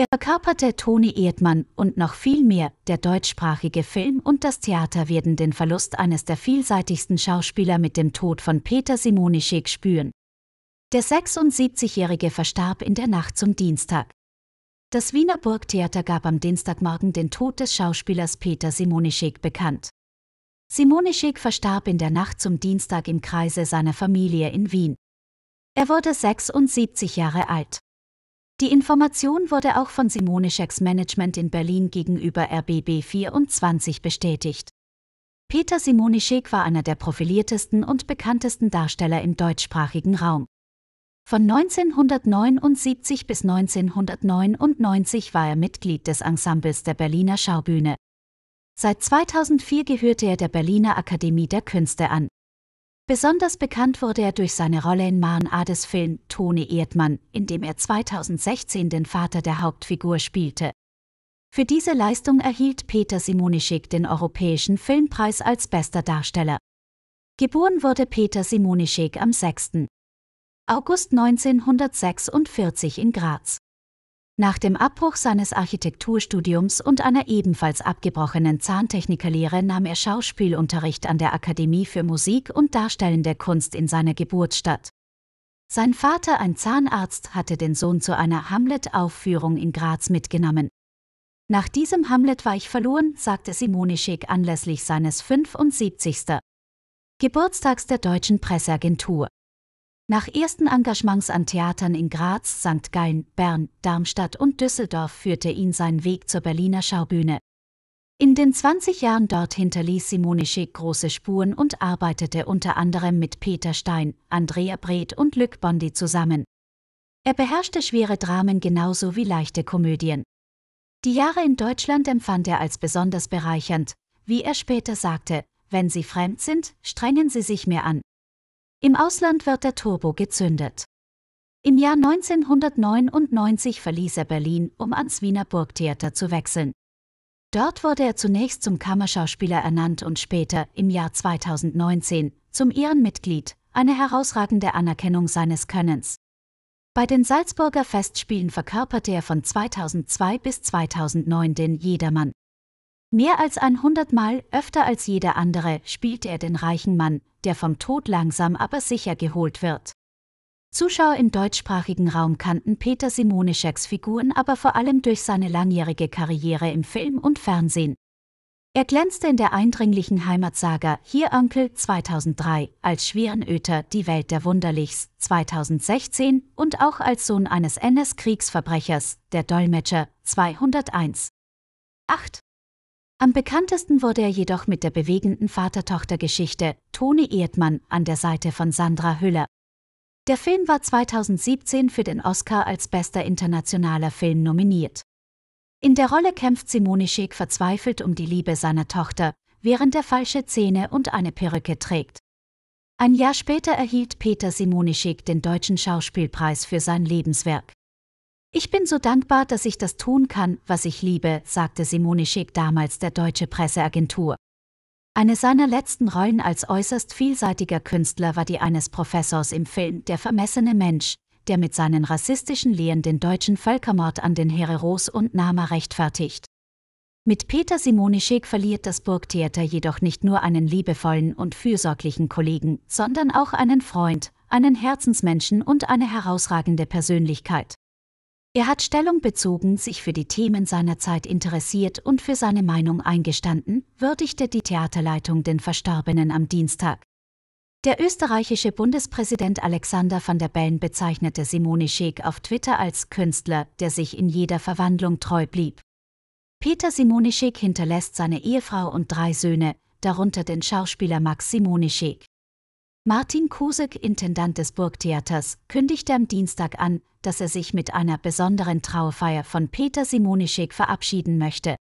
Er verkörperte Toni Erdmann und noch viel mehr. Der deutschsprachige Film und das Theater werden den Verlust eines der vielseitigsten Schauspieler mit dem Tod von Peter Simonischek spüren. Der 76-Jährige verstarb in der Nacht zum Dienstag. Das Wiener Burgtheater gab am Dienstagmorgen den Tod des Schauspielers Peter Simonischek bekannt. Simonischek verstarb in der Nacht zum Dienstag im Kreise seiner Familie in Wien. Er wurde 76 Jahre alt. Die Information wurde auch von Simonischeks Management in Berlin gegenüber RBB24 bestätigt. Peter Simonischek war einer der profiliertesten und bekanntesten Darsteller im deutschsprachigen Raum. Von 1979 bis 1999 war er Mitglied des Ensembles der Berliner Schaubühne. Seit 2004 gehörte er der Berliner Akademie der Künste an. Besonders bekannt wurde er durch seine Rolle in Maren Ades Film Tone Erdmann, in dem er 2016 den Vater der Hauptfigur spielte. Für diese Leistung erhielt Peter Simonischik den Europäischen Filmpreis als bester Darsteller. Geboren wurde Peter Simonischik am 6. August 1946 in Graz. Nach dem Abbruch seines Architekturstudiums und einer ebenfalls abgebrochenen Zahntechnikerlehre nahm er Schauspielunterricht an der Akademie für Musik und Darstellende Kunst in seiner Geburtsstadt. Sein Vater, ein Zahnarzt, hatte den Sohn zu einer Hamlet-Aufführung in Graz mitgenommen. Nach diesem Hamlet war ich verloren, sagte Simone Schick anlässlich seines 75. Geburtstags der deutschen Presseagentur. Nach ersten Engagements an Theatern in Graz, St. Gallen, Bern, Darmstadt und Düsseldorf führte ihn sein Weg zur Berliner Schaubühne. In den 20 Jahren dort hinterließ Simone Schick große Spuren und arbeitete unter anderem mit Peter Stein, Andrea Breth und Luc Bondi zusammen. Er beherrschte schwere Dramen genauso wie leichte Komödien. Die Jahre in Deutschland empfand er als besonders bereichernd. Wie er später sagte, wenn Sie fremd sind, strengen Sie sich mehr an. Im Ausland wird der Turbo gezündet. Im Jahr 1999 verließ er Berlin, um ans Wiener Burgtheater zu wechseln. Dort wurde er zunächst zum Kammerschauspieler ernannt und später, im Jahr 2019, zum Ehrenmitglied, eine herausragende Anerkennung seines Könnens. Bei den Salzburger Festspielen verkörperte er von 2002 bis 2009 den Jedermann. Mehr als 100 Mal öfter als jeder andere spielt er den reichen Mann, der vom Tod langsam aber sicher geholt wird. Zuschauer im deutschsprachigen Raum kannten Peter Simonischeks Figuren aber vor allem durch seine langjährige Karriere im Film und Fernsehen. Er glänzte in der eindringlichen Heimatsaga Hier Onkel 2003, als Schwerenöter Die Welt der Wunderlichs 2016 und auch als Sohn eines NS-Kriegsverbrechers, der Dolmetscher 201. 8. Am bekanntesten wurde er jedoch mit der bewegenden Vater-Tochter-Geschichte Toni Erdmann an der Seite von Sandra Hüller. Der Film war 2017 für den Oscar als bester internationaler Film nominiert. In der Rolle kämpft Simone Schick verzweifelt um die Liebe seiner Tochter, während er falsche Zähne und eine Perücke trägt. Ein Jahr später erhielt Peter Simonischek den Deutschen Schauspielpreis für sein Lebenswerk. Ich bin so dankbar, dass ich das tun kann, was ich liebe, sagte Simone Schick damals der Deutsche Presseagentur. Eine seiner letzten Rollen als äußerst vielseitiger Künstler war die eines Professors im Film Der vermessene Mensch, der mit seinen rassistischen Lehren den deutschen Völkermord an den Hereros und Nama rechtfertigt. Mit Peter Simonischek verliert das Burgtheater jedoch nicht nur einen liebevollen und fürsorglichen Kollegen, sondern auch einen Freund, einen Herzensmenschen und eine herausragende Persönlichkeit. Er hat Stellung bezogen, sich für die Themen seiner Zeit interessiert und für seine Meinung eingestanden, würdigte die Theaterleitung den Verstorbenen am Dienstag. Der österreichische Bundespräsident Alexander van der Bellen bezeichnete Simone Schick auf Twitter als Künstler, der sich in jeder Verwandlung treu blieb. Peter Simone Schick hinterlässt seine Ehefrau und drei Söhne, darunter den Schauspieler Max Simone Schick. Martin Kusek, Intendant des Burgtheaters, kündigte am Dienstag an, dass er sich mit einer besonderen Trauerfeier von Peter Simonischek verabschieden möchte